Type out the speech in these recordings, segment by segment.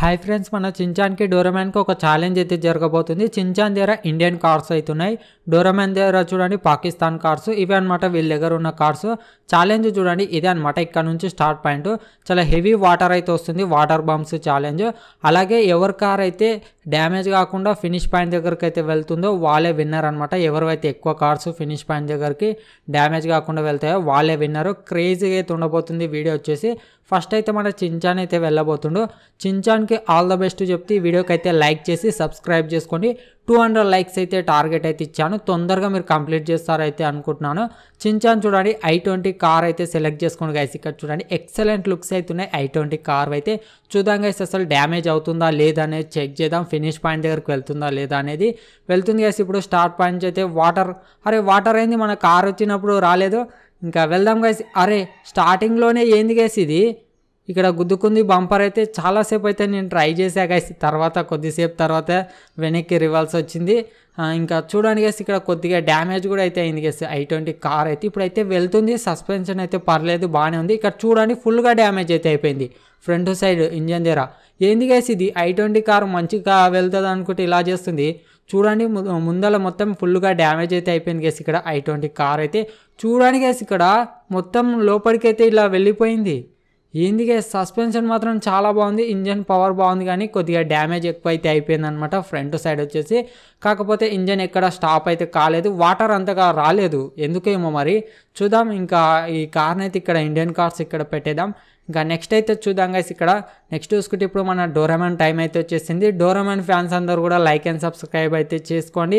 hi friends మన చించాన్కి డోరమాన్కి ఒక challenge అయితే జరగబోతుంది చించాన్ దగ్గర ఇండియన్ కార్స్ అవుతున్నాయి డోరమాన్ దగ్గర చూడండి పాకిస్తాన్ కార్స్ ఇవి అనమాట వీళ్ళ దగ్గర ఉన్న కార్స్ ఛాలెంజ్ చూడండి ఇదే అనమాట ఇక్కడ నుంచి స్టార్ట్ పాయింట్ చాలా హెవీ వాటర్ అయితే వస్తుంది వాటర్ బాంబ్స్ ఛాలెంజ్ అలాగే ఎవరి కార్ అయితే డ్యామేజ్ కాకుండా ఫినిష్ పాయింట్ దగ్గరికి అయితే వెళ్తుందో వాళ్ళే విన్నర్ అనమాట ఎవరైతే ఎక్కువ కార్స్ ఫినిష్ పాయింట్ దగ్గరికి డ్యామేజ్ కాకుండా వెళ్తాయో వాళ్ళే విన్నారు క్రేజీగా అయితే ఉండబోతుంది వీడియో వచ్చేసి ఫస్ట్ అయితే మన చించాన్ అయితే వెళ్ళబోతుండో చించాన్కి ఆల్ ద బెస్ట్ చెప్తే వీడియోకి అయితే లైక్ చేసి సబ్స్క్రైబ్ చేసుకోండి టూ హండ్రెడ్ లైక్స్ అయితే టార్గెట్ అయితే ఇచ్చాను తొందరగా మీరు కంప్లీట్ చేస్తారైతే అనుకుంటున్నాను చించాన్ చూడండి ఐ ట్వంటీ కార్ అయితే సెలెక్ట్ చేసుకోండి గైస్ ఇక్కడ చూడండి ఎక్సలెంట్ లుక్స్ ఉన్నాయి ఐ ట్వంటీ కార్ అయితే చూద్దాం గైస్ అసలు డ్యామేజ్ అవుతుందా లేదా అనేది చెక్ చేద్దాం ఫినిష్ పాయింట్ దగ్గరికి వెళ్తుందా లేదా అనేది వెళ్తుంది గైస్ ఇప్పుడు స్టార్ట్ పాయింట్స్ అయితే వాటర్ అరే వాటర్ అయింది మన కార్ వచ్చినప్పుడు రాలేదు ఇంకా వెళ్దాం గైస్ అరే స్టార్టింగ్లోనే ఏంది గైస్ ఇది ఇక్కడ గుద్దుకుంది బంపర్ అయితే చాలాసేపు అయితే నేను ట్రై చేశాక తర్వాత కొద్దిసేపు తర్వాత వెనక్కి రివాల్స్ వచ్చింది ఇంకా చూడడానికి గైస్ ఇక్కడ కొద్దిగా డ్యామేజ్ కూడా అయితే అయింది కేసు ఐ ట్వంటీ కార్ అయితే ఇప్పుడైతే వెళ్తుంది సస్పెన్షన్ అయితే పర్లేదు బాగానే ఉంది ఇక్కడ చూడండి ఫుల్గా డ్యామేజ్ అయితే అయిపోయింది ఫ్రంట్ సైడ్ ఇంజన్ దగ్గర ఏంది కేసు ఇది ఐ ట్వంటీ కార్ మంచిగా వెళ్తుంది అనుకుంటే ఇలా చేస్తుంది చూడండి ముందల మొత్తం ఫుల్గా డ్యామేజ్ అయితే అయిపోయింది కేసు ఇక్కడ ఐ ట్వంటీ కార్ అయితే చూడడానికి గైస్ ఇక్కడ మొత్తం లోపలికైతే ఇలా వెళ్ళిపోయింది ఏంది సస్పెన్షన్ మాత్రం చాలా బాగుంది ఇంజన్ పవర్ బాగుంది కానీ కొద్దిగా డ్యామేజ్ ఎక్కువ అయితే అయిపోయిందనమాట ఫ్రంట్ సైడ్ వచ్చేసి కాకపోతే ఇంజన్ ఎక్కడ స్టాప్ అయితే కాలేదు వాటర్ అంతగా రాలేదు ఎందుకేమో మరి చూద్దాం ఇంకా ఈ కార్ని అయితే ఇక్కడ ఇండియన్ కార్స్ ఇక్కడ పెట్టేద్దాం ఇంకా నెక్స్ట్ అయితే చూద్దాం గైస్ ఇక్కడ నెక్స్ట్ చూసుకుంటే ఇప్పుడు మన డోరామాన్ టైం అయితే వచ్చేసింది డోరామాన్ ఫ్యాన్స్ అందరూ కూడా లైక్ అండ్ సబ్స్క్రైబ్ అయితే చేసుకోండి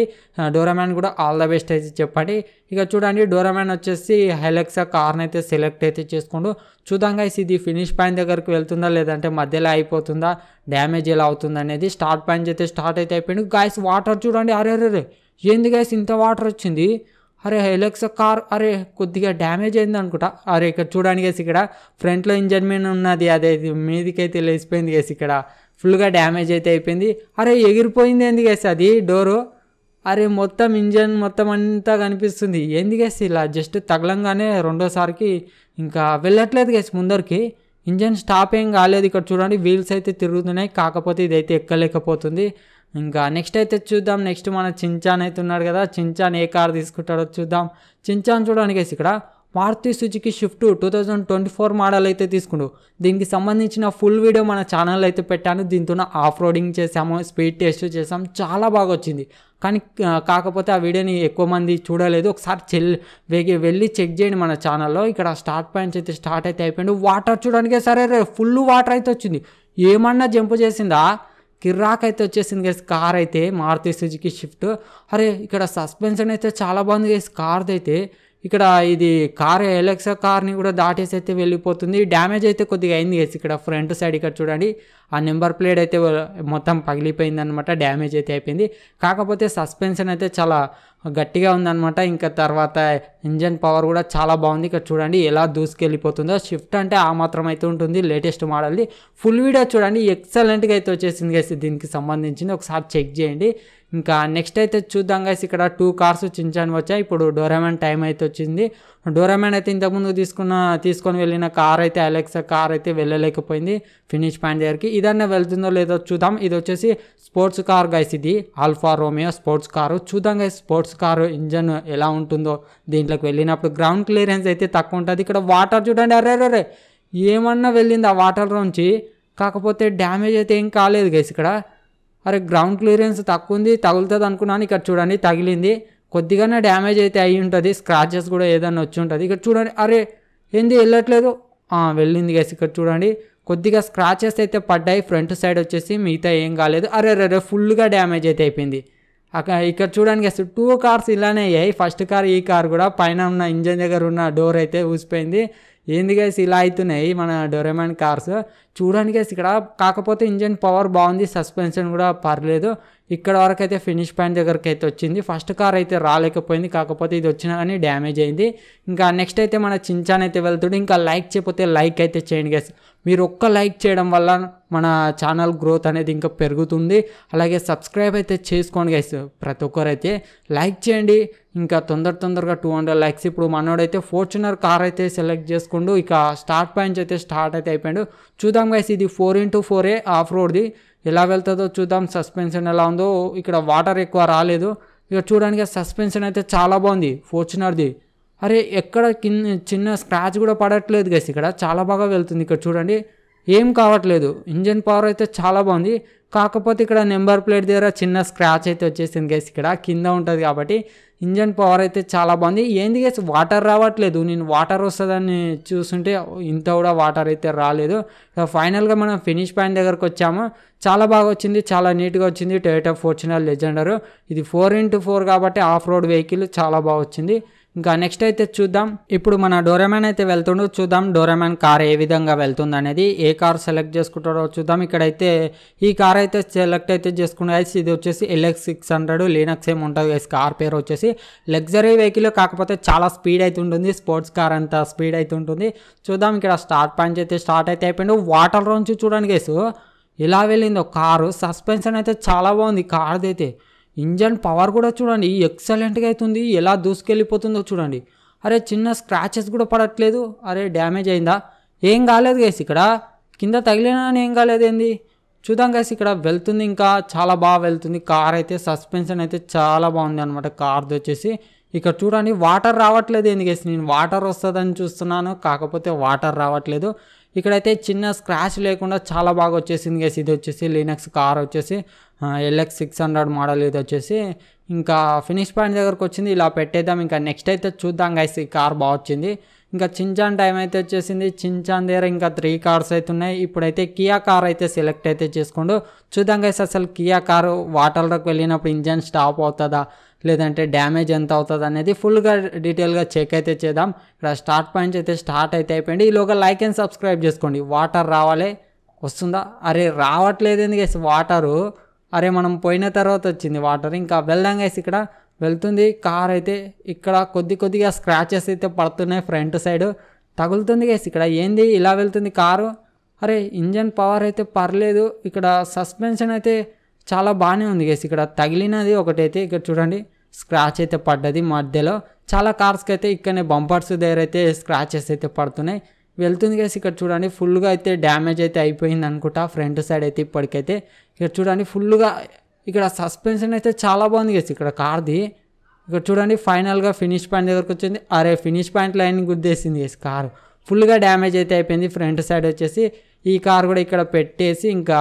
డోరామాన్ కూడా ఆల్ ద బెస్ట్ అయితే చెప్పండి ఇక చూడండి డోరామాన్ వచ్చేసి హైలెక్సా కార్ని అయితే సెలెక్ట్ అయితే చేసుకోండు చూద్దాం గైస్ ఇది ఫినిష్ పాయింట్ దగ్గరకు వెళ్తుందా లేదంటే మధ్యలో అయిపోతుందా డ్యామేజ్ ఎలా అవుతుంది అనేది స్టార్ట్ పాయింట్ అయితే స్టార్ట్ అయితే అయిపోయింది గాయస్ వాటర్ చూడండి అరే అరే ఏంది గాయస్ ఇంత వాటర్ వచ్చింది అరే హైలక్స్ కార్ అరే కొద్దిగా డ్యామేజ్ అయింది అనుకుంటా అరే ఇక్కడ చూడడానికి వేసి ఇక్కడ ఫ్రంట్లో ఇంజన్ మీద ఉన్నది అదే మీదికైతే లేచిపోయింది కేసు ఇక్కడ ఫుల్గా డ్యామేజ్ అయితే అయిపోయింది అరే ఎగిరిపోయింది ఎందుకు వేసి అది డోరు అరే మొత్తం ఇంజన్ మొత్తం అంతా కనిపిస్తుంది ఎందుకేసి ఇలా జస్ట్ తగలంగానే రెండోసారికి ఇంకా వెళ్ళట్లేదు కేసి ముందరికి ఇంజన్ స్టాప్ ఏం కాలేదు ఇక్కడ చూడండి వీల్స్ అయితే తిరుగుతున్నాయి కాకపోతే ఇదైతే ఎక్కలేకపోతుంది ఇంకా నెక్స్ట్ అయితే చూద్దాం నెక్స్ట్ మన చించాన్ అయితే ఉన్నాడు కదా చించాన్ ఏ కార్ తీసుకుంటాడో చూద్దాం చించాన్ చూడడానికి ఇక్కడ Maruti Suzuki Swift two thousand twenty four model అయితే తీసుకుండు దీనికి సంబంధించిన ఫుల్ వీడియో మన ఛానల్ అయితే పెట్టాను దీంతో ఆఫ్ రోడింగ్ చేసాము స్పీడ్ టెస్ట్ చేసాం చాలా బాగా వచ్చింది కానీ కాకపోతే ఆ వీడియోని ఎక్కువ మంది చూడలేదు ఒకసారి చెల్ వేగి వెళ్ళి చెక్ చేయండి మన ఛానల్లో ఇక్కడ స్టార్ట్ పాయింట్స్ అయితే స్టార్ట్ అయితే అయిపోయింది వాటర్ చూడడానికి సరే ఫుల్ వాటర్ అయితే వచ్చింది ఏమన్నా జంపు చేసిందా కిర్రాక్ అయితే వచ్చేసింది కదా కార్ అయితే మారుతి సుజుకి షిఫ్ట్ అరే ఇక్కడ సస్పెన్షన్ అయితే చాలా బాగుంది కదా కార్ది అయితే ఇక్కడ ఇది కార్ ఎలక్సా కార్ని కూడా దాటేసి అయితే వెళ్ళిపోతుంది డ్యామేజ్ అయితే కొద్దిగా అయింది కదా ఇక్కడ ఫ్రంట్ సైడ్ ఇక్కడ చూడండి ఆ నెంబర్ ప్లేట్ అయితే మొత్తం పగిలిపోయింది అనమాట డ్యామేజ్ అయితే అయిపోయింది కాకపోతే సస్పెన్షన్ అయితే చాలా గట్టిగా ఉందన్నమాట ఇంకా తర్వాత ఇంజన్ పవర్ కూడా చాలా బాగుంది ఇక్కడ చూడండి ఎలా దూసుకెళ్ళిపోతుందో షిఫ్ట్ అంటే ఆ మాత్రం అయితే ఉంటుంది లేటెస్ట్ మోడల్ది ఫుల్ వీడియో చూడండి ఎక్సలెంట్గా అయితే వచ్చేసింది కలిసి దీనికి సంబంధించింది ఒకసారి చెక్ చేయండి ఇంకా నెక్స్ట్ అయితే చూద్దాం కలిసి ఇక్కడ టూ కార్స్ చించాను వచ్చాయి ఇప్పుడు డోరామెన్ టైం అయితే వచ్చింది డోరామ్యాన్ అయితే ఇంతకుముందు తీసుకున్న తీసుకొని వెళ్ళిన కార్ అయితే అలెక్సా కార్ అయితే వెళ్ళలేకపోయింది ఫినిష్ పాయింట్ దగ్గరికి ఇదన్నా వెళ్తుందో లేదో చూద్దాం ఇది వచ్చేసి స్పోర్ట్స్ కార్ గైస్ ఇది ఆల్ఫా రోమియో స్పోర్ట్స్ కారు చూద్దాం గైస్ స్పోర్ట్స్ కారు ఇంజన్ ఎలా ఉంటుందో దీంట్లోకి వెళ్ళినప్పుడు గ్రౌండ్ క్లియరెన్స్ అయితే తక్కువ ఉంటుంది ఇక్కడ వాటర్ చూడండి అరే అరే ఏమన్నా వెళ్ళింది ఆ నుంచి కాకపోతే డ్యామేజ్ అయితే ఏం కాలేదు గైస్ ఇక్కడ అరే గ్రౌండ్ క్లియరెన్స్ తక్కువ ఉంది తగులుతుంది అనుకున్నాను ఇక్కడ చూడండి తగిలింది కొద్దిగానే డ్యామేజ్ అయితే అయి ఉంటుంది స్క్రాచెస్ కూడా ఏదైనా వచ్చి ఉంటుంది ఇక్కడ చూడండి అరే ఏంది వెళ్ళట్లేదు వెళ్ళింది గైస్ ఇక్కడ చూడండి కొద్దిగా స్క్రాచెస్ అయితే పడ్డాయి ఫ్రంట్ సైడ్ వచ్చేసి మిగతా ఏం కాలేదు అరే రే ఫుల్గా డ్యామేజ్ అయితే అయిపోయింది అక్కడ ఇక్కడ చూడండి గైస్ టూ కార్స్ ఇలానే అయ్యాయి ఫస్ట్ కార్ ఈ కార్ కూడా పైన ఉన్న ఇంజన్ దగ్గర ఉన్న డోర్ అయితే ఊసిపోయింది ఏంది గైస్ ఇలా అవుతున్నాయి మన డొరేమాన్ కార్స్ చూడండి గైస్ ఇక్కడ కాకపోతే ఇంజన్ పవర్ బాగుంది సస్పెన్షన్ కూడా పర్లేదు ఇక్కడ వరకు అయితే ఫినిష్ పాయింట్ దగ్గరికి అయితే వచ్చింది ఫస్ట్ కార్ అయితే రాలేకపోయింది కాకపోతే ఇది వచ్చినా కానీ డ్యామేజ్ అయింది ఇంకా నెక్స్ట్ అయితే మన చించాన్ అయితే వెళ్తుంది ఇంకా లైక్ చేయకపోతే లైక్ అయితే చేయండి గైస్ మీరు ఒక్క లైక్ చేయడం వల్ల మన ఛానల్ గ్రోత్ అనేది ఇంకా పెరుగుతుంది అలాగే సబ్స్క్రైబ్ అయితే చేసుకోండి గైస్ ప్రతి ఒక్కరైతే లైక్ చేయండి ఇంకా తొందర తొందరగా టూ హండ్రెడ్ లైక్స్ ఇప్పుడు మనోడైతే ఫార్చునర్ కార్ అయితే సెలెక్ట్ చేసుకుండు ఇక స్టార్ట్ పాయింట్స్ అయితే స్టార్ట్ అయితే అయిపోయాడు చూద్దాం గైస్ ఇది ఫోర్ ఇంటూ ఫోరే ఆఫ్ రోడ్ది ఎలా వెళ్తుందో చూద్దాం సస్పెన్షన్ ఎలా ఉందో ఇక్కడ వాటర్ ఎక్కువ రాలేదు ఇక చూడడానికి సస్పెన్షన్ అయితే చాలా బాగుంది ఫార్చునర్ది అరే ఎక్కడ కింద చిన్న స్క్రాచ్ కూడా పడట్లేదు గైస్ ఇక్కడ చాలా బాగా వెళ్తుంది ఇక్కడ చూడండి ఏం కావట్లేదు ఇంజన్ పవర్ అయితే చాలా బాగుంది కాకపోతే ఇక్కడ నెంబర్ ప్లేట్ దగ్గర చిన్న స్క్రాచ్ అయితే వచ్చేసింది గైస్ ఇక్కడ కింద ఉంటుంది కాబట్టి ఇంజన్ పవర్ అయితే చాలా బాగుంది ఏంది గైస్ వాటర్ రావట్లేదు నేను వాటర్ వస్తుందని చూస్తుంటే ఇంత కూడా వాటర్ అయితే రాలేదు ఫైనల్గా మనం ఫినిష్ పాయింట్ దగ్గరకు వచ్చాము చాలా బాగా వచ్చింది చాలా నీట్గా వచ్చింది టయోటా ఫార్చునర్ లెజెండర్ ఇది ఫోర్ ఇంటూ ఫోర్ కాబట్టి ఆఫ్ రోడ్ వెహికల్ చాలా బాగా వచ్చింది ఇంకా నెక్స్ట్ అయితే చూద్దాం ఇప్పుడు మన డోరామాన్ అయితే వెళ్తుండో చూద్దాం డోరామాన్ కార్ ఏ విధంగా వెళ్తుంది అనేది ఏ కార్ సెలెక్ట్ చేసుకుంటారో చూద్దాం ఇక్కడైతే ఈ కార్ అయితే సెలెక్ట్ అయితే చేసుకున్నాయి ఇది వచ్చేసి ఎల్ఎక్స్ సిక్స్ హండ్రెడ్ లీనక్స్ ఏమి ఉంటుంది గైస్ కార్ పేరు వచ్చేసి లగ్జరీ వెహికల్ కాకపోతే చాలా స్పీడ్ అయితే ఉంటుంది స్పోర్ట్స్ కార్ అంత స్పీడ్ అయితే ఉంటుంది చూద్దాం ఇక్కడ స్టార్ట్ పాయింట్ అయితే స్టార్ట్ అయితే అయిపోయిండు వాటర్ నుంచి చూడండి గైస్ ఇలా వెళ్ళిందో కారు సస్పెన్షన్ అయితే చాలా బాగుంది కార్ది అయితే ఇంజన్ పవర్ కూడా చూడండి ఎక్సలెంట్గా అవుతుంది ఎలా దూసుకెళ్ళిపోతుందో చూడండి అరే చిన్న స్క్రాచెస్ కూడా పడట్లేదు అరే డ్యామేజ్ అయిందా ఏం కాలేదు గైస్ ఇక్కడ కింద తగిలినా ఏం కాలేదు ఏంది చూద్దాం గైస్ ఇక్కడ వెళ్తుంది ఇంకా చాలా బాగా వెళ్తుంది కార్ అయితే సస్పెన్షన్ అయితే చాలా బాగుంది అనమాట కార్ది వచ్చేసి ఇక్కడ చూడండి వాటర్ రావట్లేదు ఏంది గైస్ నేను వాటర్ వస్తుందని చూస్తున్నాను కాకపోతే వాటర్ రావట్లేదు ఇక్కడైతే చిన్న స్క్రాచ్ లేకుండా చాలా బాగా వచ్చేసింది గైస్ ఇది వచ్చేసి లీనక్స్ కార్ వచ్చేసి ఎల్ఎక్స్ సిక్స్ హండ్రెడ్ మోడల్ ఇది వచ్చేసి ఇంకా ఫినిష్ పాయింట్ దగ్గరకు వచ్చింది ఇలా పెట్టేద్దాం ఇంకా నెక్స్ట్ అయితే చూద్దాం గైస్ ఈ కార్ బాగా వచ్చింది ఇంకా చించాన్ టైం అయితే వచ్చేసింది చించాన్ దగ్గర ఇంకా త్రీ కార్స్ అయితే ఉన్నాయి ఇప్పుడైతే కియా కార్ అయితే సెలెక్ట్ అయితే చేసుకోండు చూద్దాం గైస్ అసలు కియా కారు వాటర్లోకి వెళ్ళినప్పుడు ఇంజన్ స్టాప్ అవుతుందా లేదంటే డ్యామేజ్ ఎంత అవుతుంది అనేది ఫుల్గా డీటెయిల్గా చెక్ అయితే చేద్దాం ఇక్కడ స్టార్ట్ పాయింట్స్ అయితే స్టార్ట్ అయితే అయిపోయింది ఈలోగా లైక్ అండ్ సబ్స్క్రైబ్ చేసుకోండి వాటర్ రావాలి వస్తుందా అరే రావట్లేదు ఎందుకు వాటరు అరే మనం పోయిన తర్వాత వచ్చింది వాటర్ ఇంకా వెళ్దాం కాసి ఇక్కడ వెళ్తుంది కార్ అయితే ఇక్కడ కొద్ది కొద్దిగా స్క్రాచెస్ అయితే పడుతున్నాయి ఫ్రంట్ సైడ్ తగులుతుంది కాసి ఇక్కడ ఏంది ఇలా వెళ్తుంది కారు అరే ఇంజన్ పవర్ అయితే పర్లేదు ఇక్కడ సస్పెన్షన్ అయితే చాలా బాగానే ఉంది గేస్ ఇక్కడ తగిలినది ఒకటైతే ఇక్కడ చూడండి స్క్రాచ్ అయితే పడ్డది మధ్యలో చాలా కార్స్కి అయితే ఇక్కడనే బంపర్స్ దగ్గర అయితే స్క్రాచెస్ అయితే పడుతున్నాయి వెళ్తుంది గైస్ ఇక్కడ చూడండి ఫుల్గా అయితే డ్యామేజ్ అయితే అయిపోయింది అనుకుంటా ఫ్రంట్ సైడ్ అయితే ఇప్పటికైతే ఇక్కడ చూడండి ఫుల్గా ఇక్కడ సస్పెన్షన్ అయితే చాలా బాగుంది గైస్ ఇక్కడ కార్ది ఇక్కడ చూడండి ఫైనల్గా ఫినిష్ పాయింట్ దగ్గరకు వచ్చింది అరే ఫినిష్ పాయింట్ లైన్ గుద్దేసింది గైస్ కారు ఫుల్గా డ్యామేజ్ అయితే అయిపోయింది ఫ్రంట్ సైడ్ వచ్చేసి ఈ కార్ కూడా ఇక్కడ పెట్టేసి ఇంకా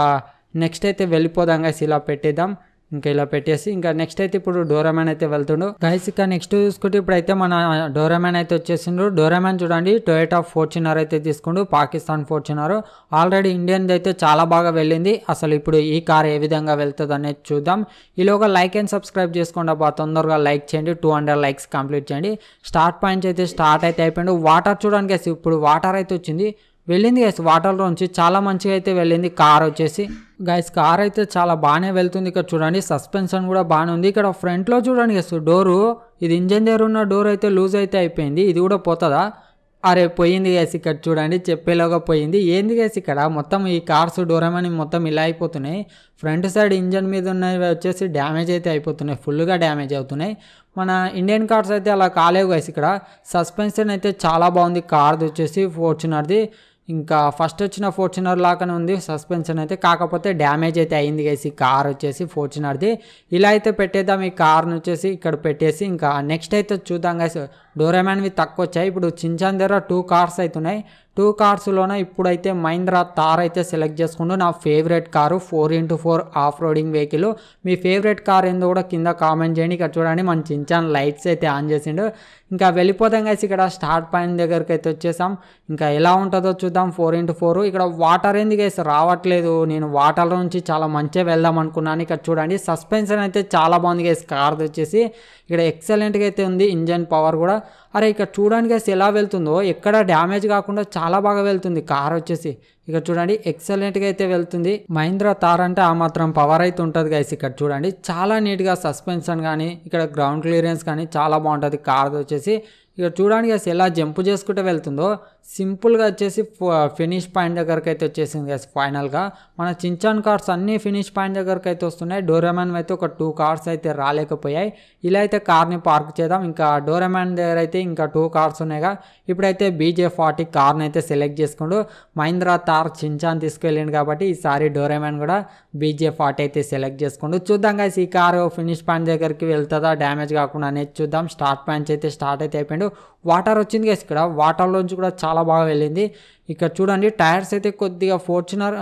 నెక్స్ట్ అయితే వెళ్ళిపోదాం గాయస్ ఇలా పెట్టేద్దాం ఇంకా ఇలా పెట్టేసి ఇంకా నెక్స్ట్ అయితే ఇప్పుడు డోరామ్యాన్ అయితే వెళ్తుండు గైస్ ఇంకా నెక్స్ట్ చూసుకుంటే ఇప్పుడైతే మన డోరామ్యాన్ అయితే వచ్చేసిండు డోరామ్యాన్ చూడండి టొయోటా ఫోర్చునర్ అయితే తీసుకుండు పాకిస్తాన్ ఫోర్చునర్ ఆల్రెడీ ఇండియన్ది అయితే చాలా బాగా వెళ్ళింది అసలు ఇప్పుడు ఈ కార్ ఏ విధంగా వెళ్తుంది అనేది చూద్దాం ఈలోగా లైక్ అండ్ సబ్స్క్రైబ్ చేసుకోండి అబ్బా తొందరగా లైక్ చేయండి టూ హండ్రెడ్ లైక్స్ కంప్లీట్ చేయండి స్టార్ట్ పాయింట్స్ అయితే స్టార్ట్ అయితే అయిపోయిండు వాటర్ చూడడానికి ఇప్పుడు వాటర్ అయితే వచ్చింది వెళ్ళింది గైస్ వాటర్ నుంచి చాలా మంచిగా అయితే వెళ్ళింది కార్ వచ్చేసి గైస్ కార్ అయితే చాలా బాగానే వెళ్తుంది ఇక్కడ చూడండి సస్పెన్షన్ కూడా బాగానే ఉంది ఇక్కడ ఫ్రంట్లో చూడండి గైస్ డోరు ఇది ఇంజన్ దగ్గర ఉన్న డోర్ అయితే లూజ్ అయితే అయిపోయింది ఇది కూడా పోతుందా అరే పోయింది గైస్ ఇక్కడ చూడండి చెప్పేలాగా పోయింది ఏంది గైస్ ఇక్కడ మొత్తం ఈ కార్స్ డోరమని మొత్తం ఇలా అయిపోతున్నాయి ఫ్రంట్ సైడ్ ఇంజన్ మీద ఉన్నవి వచ్చేసి డ్యామేజ్ అయితే అయిపోతున్నాయి ఫుల్గా డ్యామేజ్ అవుతున్నాయి మన ఇండియన్ కార్స్ అయితే అలా కాలేవు గైస్ ఇక్కడ సస్పెన్షన్ అయితే చాలా బాగుంది కార్ది వచ్చేసి ఫార్చునర్ది ఇంకా ఫస్ట్ వచ్చిన ఫార్చునర్ లాగానే ఉంది సస్పెన్షన్ అయితే కాకపోతే డ్యామేజ్ అయితే అయింది గైస్ ఈ కార్ వచ్చేసి ఫార్చునర్ది ఇలా అయితే పెట్టేద్దాం ఈ కార్ను వచ్చేసి ఇక్కడ పెట్టేసి ఇంకా నెక్స్ట్ అయితే చూద్దాం గైస్ డోరామాన్వి తక్కువ వచ్చాయి ఇప్పుడు చించాన్ దగ్గర టూ కార్స్ అవుతున్నాయి టూ కార్స్లోనే ఇప్పుడైతే మహీంద్రా తార్ అయితే సెలెక్ట్ చేసుకుంటూ నా favourite car four into four off roading vehicle మీ ఫేవరెట్ కార్ ఏందో కూడా కింద కామెంట్ చేయండి ఇక్కడ చూడండి మన చించాన్ లైట్స్ అయితే ఆన్ చేసిండు ఇంకా వెళ్ళిపోతాం కలిసి ఇక్కడ స్టార్ట్ పాయింట్ దగ్గరికి అయితే వచ్చేసాం ఇంకా ఎలా ఉంటుందో చూద్దాం ఫోర్ ఇంటూ ఫోర్ ఇక్కడ వాటర్ ఏంది గైస్ రావట్లేదు నేను వాటర్ నుంచి చాలా మంచిగా వెళ్దాం అనుకున్నాను ఇక్కడ చూడండి సస్పెన్షన్ అయితే చాలా బాగుంది గైస్ కార్ది వచ్చేసి ఇక్కడ ఎక్సలెంట్గా అయితే ఉంది ఇంజన్ పవర్ కూడా అరే ఇక్కడ చూడడానికి ఎలా వెళ్తుందో ఎక్కడ డ్యామేజ్ కాకుండా చాలా చాలా బాగా వెళ్తుంది కార్ వచ్చేసి ఇక్కడ చూడండి ఎక్సలెంట్గా అయితే వెళ్తుంది మహీంద్రా తార్ అంటే ఆ మాత్రం పవర్ అయితే ఉంటుంది గైస్ ఇక్కడ చూడండి చాలా నీట్గా సస్పెన్షన్ కానీ ఇక్కడ గ్రౌండ్ క్లియరెన్స్ కానీ చాలా బాగుంటుంది కార్ వచ్చేసి ఇక్కడ చూడండి గైస్ ఎలా జంప్ చేసుకుంటూ వెళ్తుందో సింపుల్గా వచ్చేసి ఫినిష్ పాయింట్ దగ్గరకు అయితే వచ్చేసింది గైస్ ఫైనల్గా మన చించాన్ కార్స్ అన్నీ ఫినిష్ పాయింట్ దగ్గరకు అయితే వస్తున్నాయి డోరామాన్ అయితే ఒక టూ కార్స్ అయితే రాలేకపోయాయి ఇలా అయితే కార్ని పార్క్ చేద్దాం ఇంకా డోరామాన్ దగ్గర అయితే ఇంకా టూ కార్స్ ఉన్నాయిగా ఇప్పుడైతే బీజే ఫార్టీ కార్ని అయితే సెలెక్ట్ చేసుకుంటూ మహీంద్రా స్టార్ చించాన్ తీసుకెళ్ళిండు కాబట్టి ఈసారి డోరేమాన్ కూడా బీజే ఫార్టీ అయితే సెలెక్ట్ చేసుకోండు చూద్దాం కాసి ఈ కారు ఫినిష్ పాయింట్ దగ్గరికి వెళ్తుందా డ్యామేజ్ కాకుండా అనేది చూద్దాం స్టార్ట్ పాయింట్స్ అయితే స్టార్ట్ అయితే అయిపోయిండు వాటర్ వచ్చింది గైస్ ఇక్కడ వాటర్లోంచి కూడా చాలా బాగా వెళ్ళింది ఇక్కడ చూడండి టైర్స్ అయితే కొద్దిగా ఫార్చునర్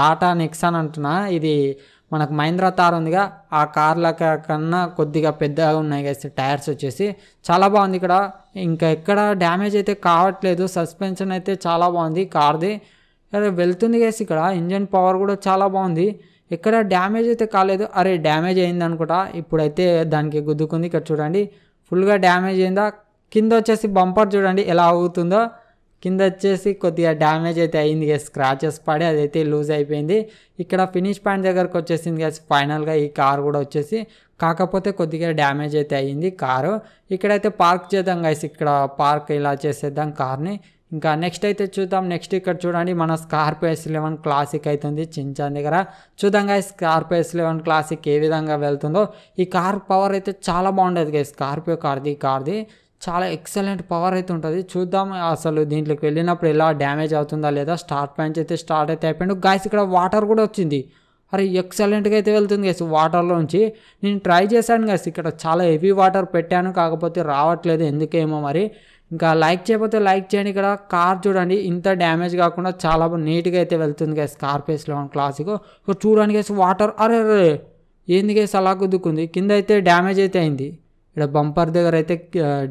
టాటా నెక్సాన్ అంటున్నా ఇది మనకు మహీంద్రా తార్ ఉందిగా ఆ కార్ల కన్నా కొద్దిగా పెద్దగా ఉన్నాయి కదా టైర్స్ వచ్చేసి చాలా బాగుంది ఇక్కడ ఇంకా ఎక్కడ డ్యామేజ్ అయితే కావట్లేదు సస్పెన్షన్ అయితే చాలా బాగుంది కార్ది అరే వెళ్తుంది గేస్ ఇక్కడ ఇంజన్ పవర్ కూడా చాలా బాగుంది ఎక్కడ డ్యామేజ్ అయితే కాలేదు అరే డ్యామేజ్ అయింది అనుకుంటా ఇప్పుడైతే దానికి గుద్దుకుంది ఇక్కడ చూడండి ఫుల్గా డ్యామేజ్ అయిందా కింద వచ్చేసి బంపర్ చూడండి ఎలా అవుతుందో కింద వచ్చేసి కొద్దిగా డ్యామేజ్ అయితే అయింది గేస్ స్క్రాచెస్ పడి అదైతే లూజ్ అయిపోయింది ఇక్కడ ఫినిష్ పాయింట్ దగ్గరకు వచ్చేసింది గేస్ ఫైనల్గా ఈ కార్ కూడా వచ్చేసి కాకపోతే కొద్దిగా డ్యామేజ్ అయితే అయ్యింది కారు ఇక్కడైతే పార్క్ చేద్దాం గైస్ ఇక్కడ పార్క్ ఇలా చేసేద్దాం కార్ని ఇంకా నెక్స్ట్ అయితే చూద్దాం నెక్స్ట్ ఇక్కడ చూడండి మన స్కార్పియో ఎస్ లెవెన్ క్లాసిక్ అవుతుంది చించాన్ దగ్గర చూద్దాం గా స్కార్పియో ఎస్ లెవెన్ క్లాసిక్ ఏ విధంగా వెళ్తుందో ఈ కార్ పవర్ అయితే చాలా బాగుండేది కదా స్కార్పియో కార్ది కార్ది చాలా ఎక్సలెంట్ పవర్ అయితే ఉంటుంది చూద్దాం అసలు దీంట్లోకి వెళ్ళినప్పుడు ఎలా డ్యామేజ్ అవుతుందా లేదా స్టార్ట్ పాయింట్స్ అయితే స్టార్ట్ అయితే అయిపోయిండు గాయస్ ఇక్కడ వాటర్ కూడా వచ్చింది అరే ఎక్సలెంట్గా అయితే వెళ్తుంది వాటర్లో వాటర్లోంచి నేను ట్రై చేశాను గైస్ ఇక్కడ చాలా హెవీ వాటర్ పెట్టాను కాకపోతే రావట్లేదు ఎందుకేమో మరి ఇంకా లైక్ చేయకపోతే లైక్ చేయండి ఇక్కడ కార్ చూడండి ఇంత డ్యామేజ్ కాకుండా చాలా నీట్గా అయితే వెళ్తుంది కదా స్కార్పేస్ లెవెన్ క్లాసిక్ ఇక్కడ చూడడానికి వాటర్ అరే అరే ఏంది కేసు అలా గుద్దుకుంది కింద అయితే డ్యామేజ్ అయితే అయింది ఇక్కడ బంపర్ దగ్గర అయితే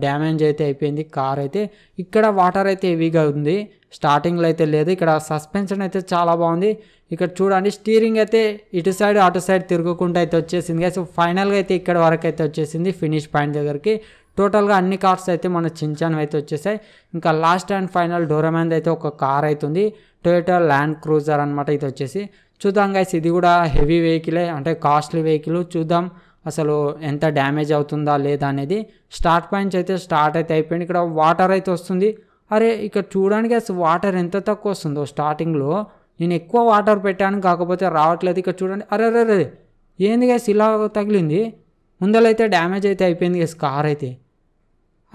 డ్యామేజ్ అయితే అయిపోయింది కార్ అయితే ఇక్కడ వాటర్ అయితే హెవీగా ఉంది స్టార్టింగ్లో అయితే లేదు ఇక్కడ సస్పెన్షన్ అయితే చాలా బాగుంది ఇక్కడ చూడండి స్టీరింగ్ అయితే ఇటు సైడ్ అటు సైడ్ తిరుగుకుంటూ అయితే వచ్చేసింది సో ఫైనల్గా అయితే ఇక్కడ వరకు అయితే వచ్చేసింది ఫినిష్ పాయింట్ దగ్గరికి టోటల్గా అన్ని కార్స్ అయితే మన చించాన్ అయితే వచ్చేసాయి ఇంకా లాస్ట్ అండ్ ఫైనల్ డోరమాన్ అయితే ఒక కార్ అవుతుంది టొయోటా ల్యాండ్ క్రూజర్ అనమాట ఇది వచ్చేసి చూద్దాం గైస్ ఇది కూడా హెవీ వెహికలే అంటే కాస్ట్లీ వెహికల్ చూద్దాం అసలు ఎంత డ్యామేజ్ అవుతుందా లేదా అనేది స్టార్ట్ పాయింట్స్ అయితే స్టార్ట్ అయితే అయిపోయింది ఇక్కడ వాటర్ అయితే వస్తుంది అరే ఇక్కడ చూడడానికి అసలు వాటర్ ఎంత తక్కువ వస్తుందో స్టార్టింగ్లో నేను ఎక్కువ వాటర్ పెట్టాను కాకపోతే రావట్లేదు ఇక్కడ చూడండి అరే అరే అరే ఏంది గైస్ ఇలా తగిలింది ముందలైతే డ్యామేజ్ అయితే అయిపోయింది ఎస్ కార్ అయితే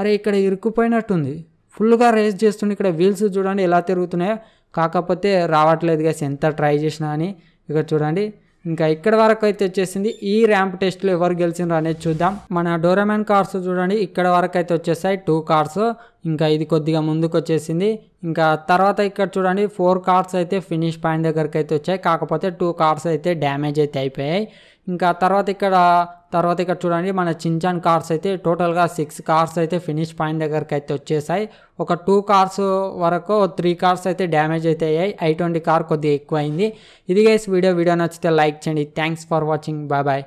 అరే ఇక్కడ ఇరుక్కుపోయినట్టుంది ఫుల్గా రేస్ చేస్తుండే ఇక్కడ వీల్స్ చూడండి ఎలా తిరుగుతున్నాయో కాకపోతే రావట్లేదు గ్యాస్ ఎంత ట్రై చేసినా అని ఇక్కడ చూడండి ఇంకా ఇక్కడ వరకు అయితే వచ్చేసింది ఈ ర్యాంప్ టెస్ట్లో ఎవరు గెలిచినారు అనేది చూద్దాం మన డోరామెన్ కార్స్ చూడండి ఇక్కడ వరకు అయితే వచ్చేసాయి టూ కార్స్ ఇంకా ఇది కొద్దిగా ముందుకు వచ్చేసింది ఇంకా తర్వాత ఇక్కడ చూడండి ఫోర్ కార్స్ అయితే ఫినిష్ పాయింట్ దగ్గరకు అయితే వచ్చాయి కాకపోతే టూ కార్స్ అయితే డ్యామేజ్ అయితే అయిపోయాయి ఇంకా తర్వాత ఇక్కడ తర్వాత ఇక్కడ చూడండి మన చించాన్ కార్స్ అయితే టోటల్గా సిక్స్ కార్స్ అయితే ఫినిష్ పాయింట్ దగ్గరికి అయితే వచ్చేసాయి ఒక టూ కార్స్ వరకు త్రీ కార్స్ అయితే డ్యామేజ్ అయితే అయ్యాయి ఐ ట్వంటీ కార్ కొద్దిగా ఎక్కువైంది ఇది గైస్ వీడియో వీడియో నచ్చితే లైక్ చేయండి thanks for watching bye bye